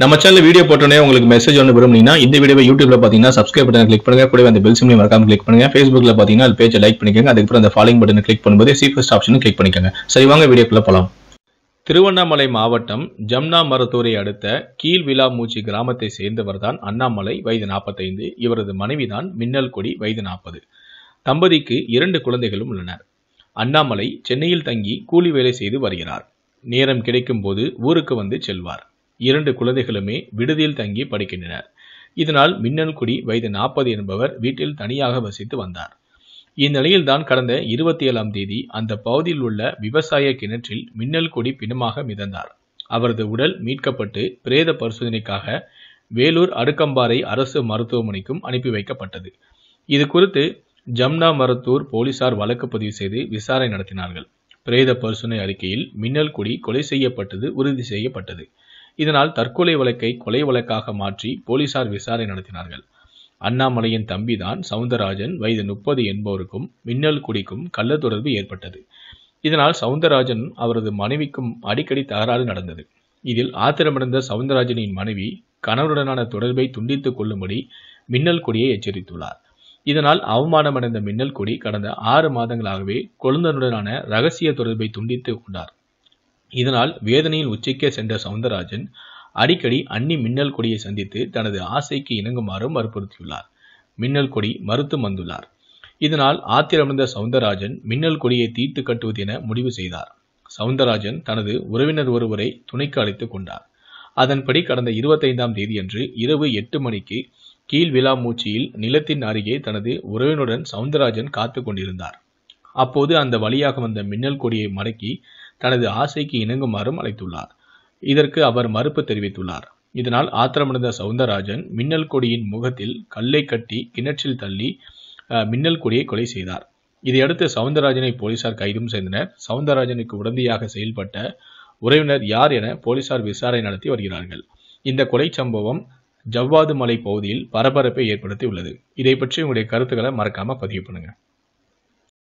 நம்ம channel video போட்டோன்னே உங்களுக்கு மெசேஜ் ஒன்று விரும்புனீங்கன்னா இந்த வீடியோ யூடியூப்ல பார்த்தீங்கன்னா சப்ஸ்கிரைப் பட்டன் கிளிக் பண்ணுங்க கூட அந்த பெல் சிம்லையும் மறக்காம கிளிக் பண்ணுங்க ஃபேஸ்புக்ல பார்த்தீங்கன்னா அது பேஜை லைக் பண்ணிக்கோங்க அதுக்கப்புறம் அந்த ஃபாலோ பட்டன் கிளிக் பண்ணும்போது சீஃபஸ்ட் ஆப்ஷனும் கிளிக் பண்ணிக்கோங்க சரி வாங்க வீடியோக்குள்ள போகலாம் திருவண்ணாமலை மாவட்டம் ஜம்னா மரத்தூரை அடுத்த கீழ் விழாமூச்சி கிராமத்தை சேர்ந்தவர் தான் அண்ணாமலை வயது நாற்பத்தைந்து இவரது மனைவிதான் மின்னல்கொடி வயது நாற்பது தம்பதிக்கு இரண்டு குழந்தைகளும் உள்ளனர் அண்ணாமலை சென்னையில் தங்கி கூலி வேலை செய்து வருகிறார் நேரம் கிடைக்கும் போது ஊருக்கு வந்து செல்வார் இரண்டு குழந்தைகளுமே விடுதியில் தங்கி படிக்கின்றனர் இதனால் மின்னல்குடி வயது நாற்பது என்பவர் வீட்டில் தனியாக வசித்து வந்தார் இந்நிலையில்தான் கடந்த இருபத்தி ஏழாம் தேதி அந்த பகுதியில் உள்ள விவசாய கிணற்றில் மின்னல்குடி பிணமாக மிதந்தார் அவரது உடல் மீட்கப்பட்டு பிரேத பரிசோதனைக்காக வேலூர் அடுக்கம்பாறை அரசு மருத்துவமனைக்கும் அனுப்பி வைக்கப்பட்டது இது குறித்து ஜம்னா மருத்தூர் போலீசார் வழக்கு பதிவு செய்து விசாரணை நடத்தினார்கள் பிரேத பரிசோதனை அறிக்கையில் மின்னல்குடி கொலை செய்யப்பட்டது உறுதி செய்யப்பட்டது இதனால் தற்கொலை வழக்கை கொலை வழக்காக மாற்றி போலீசார் விசாரணை நடத்தினார்கள் அண்ணாமலையின் தம்பிதான் சவுந்தரராஜன் வயது முப்பது என்பவருக்கும் மின்னல் குடிக்கும் கள்ள தொடர்பு ஏற்பட்டது இதனால் சவுந்தரராஜன் அவரது மனைவிக்கும் அடிக்கடி தகராறு நடந்தது இதில் ஆத்திரமடைந்த சவுந்தரராஜனின் மனைவி கணவருடனான தொடர்பை துண்டித்துக் கொள்ளும்படி மின்னல் கொடியை எச்சரித்துள்ளார் இதனால் அவமானமடைந்த மின்னல் கொடி கடந்த ஆறு மாதங்களாகவே கொழுந்தனுடனான ரகசிய தொடர்பை துண்டித்துக் கொண்டார் இதனால் வேதனையில் உச்சிக்கே சென்ற சவுந்தரராஜன் அடிக்கடி அன்னி மின்னல் கொடியை சந்தித்து தனது ஆசைக்கு இணங்குமாறும் வற்புறுத்தியுள்ளார் மின்னல் கொடி மறுத்து வந்துள்ளார் இதனால் ஆத்திரமடைந்த சவுந்தரராஜன் மின்னல் கொடியை தீர்த்து கட்டுவது என முடிவு செய்தார் சவுந்தரராஜன் தனது உறவினர் ஒருவரை துணைக்கு அழைத்துக் கொண்டார் அதன்படி கடந்த இருபத்தைந்தாம் தேதியன்று இரவு எட்டு மணிக்கு கீழ் விழா மூச்சியில் நிலத்தின் அருகே தனது உறவினுடன் சவுந்தரராஜன் காத்து கொண்டிருந்தார் அப்போது அந்த வழியாக வந்த மின்னல் கொடியை மடக்கி தனது ஆசைக்கு இணங்குமாறும் அழைத்துள்ளார் இதற்கு அவர் மறுப்பு தெரிவித்துள்ளார் இதனால் ஆத்திரமடைந்த சவுந்தரராஜன் மின்னல் கொடியின் முகத்தில் கல்லை கட்டி கிணற்றில் தள்ளி மின்னல் கொடியை கொலை செய்தார் இதையடுத்து சவுந்தரராஜனை போலீசார் கைதும் செய்தனர் சவுந்தரராஜனுக்கு உடந்தையாக செயல்பட்ட உறவினர் யார் என போலீசார் விசாரணை நடத்தி வருகிறார்கள் இந்த கொலை சம்பவம் ஜவ்வாது மலை பகுதியில் பரபரப்பை ஏற்படுத்தி உள்ளது இதை பற்றி உங்களுடைய கருத்துக்களை மறக்காம பதிவு பண்ணுங்க